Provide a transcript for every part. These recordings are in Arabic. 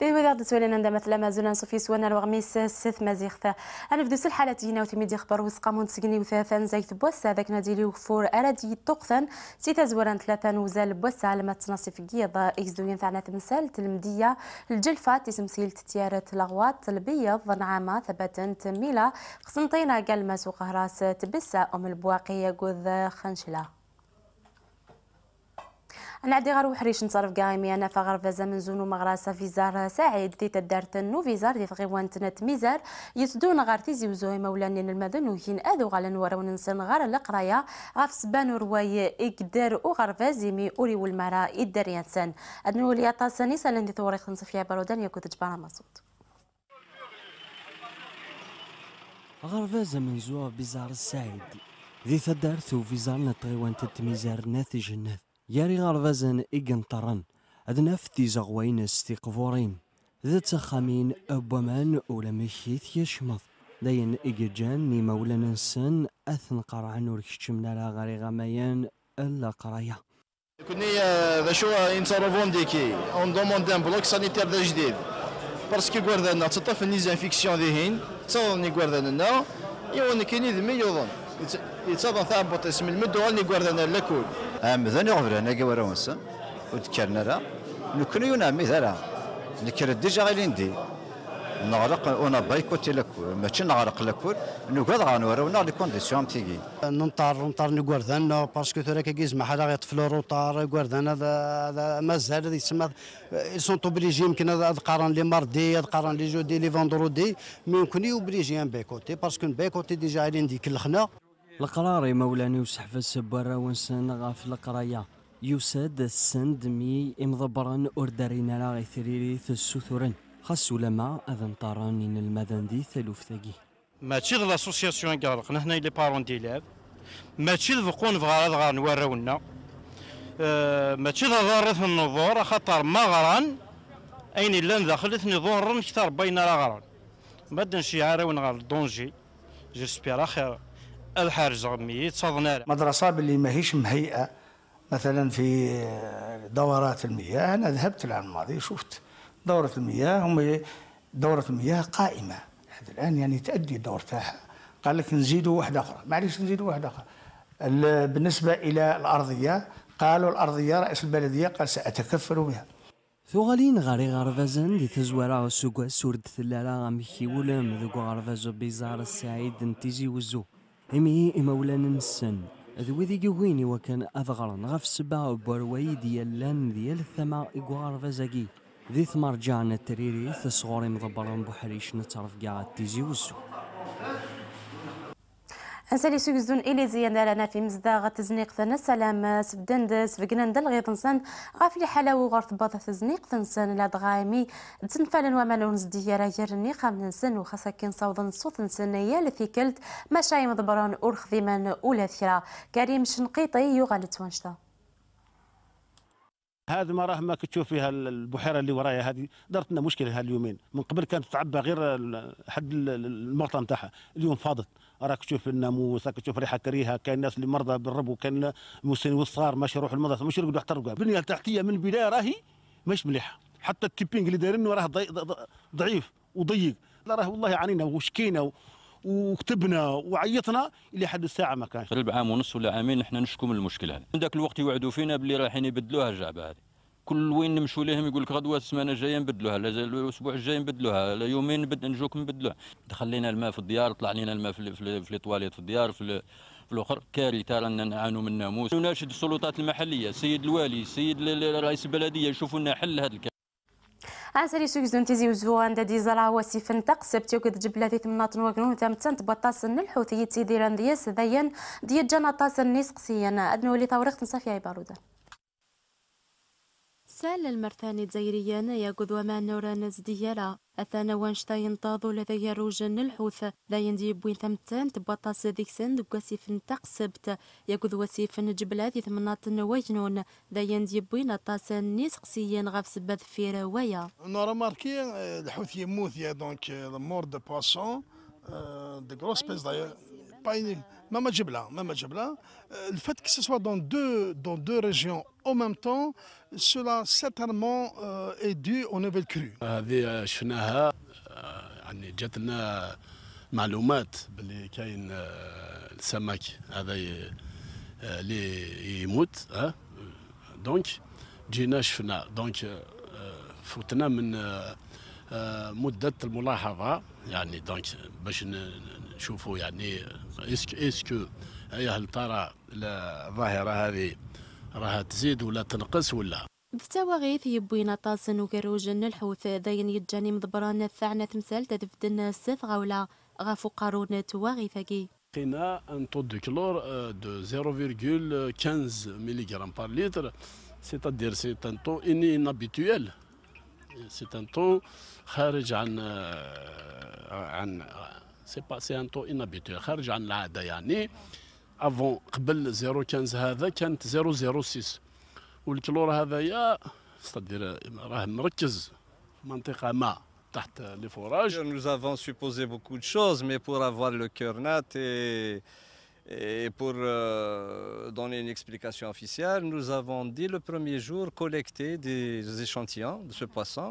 دي طيب، وذا دسولنا ندمت لما زلنا سوفيس سوانا الوغميس سيث مازيختا انا بدوس الحالة تينا وتميدي خبر وسقا منسقني وثاثا زيت بوسا ذاك نادي لي وفور اردي طقثا سيتا زورا ثلاثا وزال بوسا لما تنصف قيضا قيضة دوين ثعنا تمثال تلمدية الجلفة تسمسيل تتيارة لغوات البيض نعامة ثبتا تميلة قسنطينة قال ما سوق قهراس تبسا ام البواقية قوذ خنشلة انا عندي غير وحريش نصرف قايمي انا فغر فازا من زونو مغراسه في زار سعيد دي تدارت تنو في زار دي فغيوان تنات ميزار يسدون غار تيزي وزوي مولانين المدن وكين اذو غال ورون وننسن غار القرايه غاف سبان رواي اقدر وغر فازيمي اولي والمرا ادار ينسن ادنو ليا طاساني سالن دي ثوري خنصفيا برودان يكوت جبارا مصوت غرفازة من زوا بزار سعيد دي تدارثو في زارنا طيوان تتميزار ناتج النث ياري غارفازن إيقن طرن أدناف تي زغوين استيقفورين ذا تخامين أبومان أولا ميخيث يشمض لين إيقجان ني مولانا السن أثن قرعان وركشمنا لا غاري غاميان ألا قرايا كني آه، باشو انترفون آه، روفونديكي اون دوموند ان بلوك سانيتير دا جديد باسكو غوردانا تطفل نيز انفيكسيون ديهين تصوني غوردانا يوني كيني ذمي يوضن يتصدى ثابت اسم المد وغني قوردنا لكول أم ذن يغفرنا ناقي وراونسن وذكرنا لا نكون يونا مثالا نكر ديجا غالين دي نغرق اون بايكوتي لكول ماشي نغرق لكول نقعد غانورا ونا لي كونديسيون تيجي ننطر ننطر نقوردان باسكو ثراك كيز ما حدا غيطفل روطار قوردان هذا مازال هذا يسمى سون توبليجي يمكن هذا قارن لي ماردي هذا قارن لي جودي لي فوندرودي مي يمكن يوبليجي ان بايكوتي باسكو بايكوتي ديجا عالين ديك كلخنا القرار مولاني وسحف السبرة ونسان غاف القراية يساد السند مي امضبرا اردرينا لا غيثريري السثورن خاص لما اذن طارانين ان المذن دي ثلوف ثقي ما تشيد الاسوسياسيون قارق نحن اللي بارون ديلاف ماشي ذ قون فغار غار نوراونا ما آه، ماشي ذا ضارت النظور خاطر ما غران اين لان داخلت نظور اكثر بين راه غران ما ونغار دونجي جيسبيرا خير الحارس غمي يتصدنا مدرسه باللي ماهيش مهيئه مثلا في دورات المياه انا ذهبت العام الماضي شفت دوره المياه هم دوره المياه قائمه لحد الان يعني تادي الدور تاعها قال لك نزيدوا واحده اخرى معليش نزيدوا واحده اخرى بالنسبه الى الارضيه قالوا الارضيه رئيس البلديه قال ساتكفل بها ثغالين غاري غرفازن دي تزوارا سوق سورد ثلالا غامي كيولم ذوق غرفازو بيزار السعيد نتيجي وزو إمي إمولان نسن ذو ذي جويني وكان أذغر غف سبا وبروي ديال لان ديال الثما إقوار فزاقي ذي ثمار جعنا التريري ثصغوري مضبرا بحريش نترف قاعد تيزي وزوك انسالي سوزون الي زيان رانا في مزدا غتزنيق ثنا سلام دس فقنان دل غير تنسان غافلي حلاو حلاوه باطة تباط تزنيق تنسان لا دغايمي تنفال وما ونزدي ديارا جرني خام ننسن وخاصة كين نصوض نصوت نسن يا كلت مشاي مضبران اورخ ذيمان ولا ثيرا كريم شنقيطي يغال وانشتا هذا ما راه ما كتشوف فيها البحيره اللي ورايا هذه دارت لنا مشكله هاليومين من قبل كانت تعبى غير حد المرطه نتاعها اليوم فاضت راك تشوف الناموس راك تشوف ريحه كريهه كاين الناس اللي مرضى بالرب وكاين المسنين والصغار ماشي يروحوا المدرسه ماشي يرقدوا حتى الرقاب البنيه التحتيه من البدايه راهي مش مليحه حتى التيبينغ اللي دايرينه راه ضعيف وضيق راه والله عانينا وشكينا وكتبنا وعيطنا الى حد الساعه ما كانش قبل عام ونص ولا عامين احنا نشكو من المشكل هذا من ذاك الوقت يوعدوا فينا باللي رايحين يبدلوها الجعبه هذه كل وين نمشوا لهم يقول لك غدوه السمانه الجايه نبدلوها الاسبوع الجاي نبدلوها يومين نجوك نبدلوها دخل لنا الماء في الديار طلع لنا الماء في في, في, في الديار في في الاخر كارثه رانا نعانوا من ناموس نناشد السلطات المحليه السيد الوالي السيد رئيس البلديه يشوفوا لنا حل هذا عسري سوق زون تيزي وزوان دادي زرع وسيفن تقسب تيوكد جبلاتي تمناطن وقنون تامتن تبطاسن الحوثية تيدي دياس ذيان ديال جانا طاسن نسقسيان أدنو اللي لي تنصفي عبارو دان سال المرثان الزيريان يقض ما نورانز ديالا أثانا وانشتاين طاضو لدي روجن الحوث لا يندي بوين ثمتان تبطاس ديكسن دو وسيفن تقسبت يقض وسيفن جبلا ذي ثمنات نواجنون لا يندي بوين طاس نيس قسيين غاف سباد في رواية نورا ماركي الحوث يموث يا دونك مور دو بواسون دو غروس بيز دايور pas unique. Mama Djibla, Mama Djibla. Euh, le fait que ce soit dans deux, dans deux régions en même temps, cela certainement euh, est dû aux nouvelles crues. هذه شفناها يعني جاتنا معلومات باللي كاين السمك هذا اللي يموت دونك جينا شفنا دونك فوتنا من مده الملاحظه يعني دونك باش شوفوا يعني اسك اسكو هيا هل ترى الظاهره هذه راها تزيد ولا تنقص ولا بتواغيث يبوينا طاسن وكروجن الحوث ذاين يتجاني مضبران الثعنة تمثال تدفدن السيث غولا غافو قارون تواغيثاكي لقينا ان تو آه، دو كلور دو 0,15 ملغرام بار لتر سيتادير سي ان تو اني انابيتويل سي ان تو خارج عن آه، عن C'est سي un تو inhabituel خارج عن العاده يعني avant قبل 015 هذا كانت 006 والكلور هذايا استدير راه مركز في منطقه ما تحت لي فوراج Nous avons supposé beaucoup de choses mais pour avoir le cœur net et Et pour euh, donner une explication officielle, nous avons dit le premier jour collecter des échantillons de ce poisson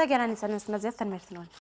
ተገናኝተን ስለዚህ ትምህርት ነው።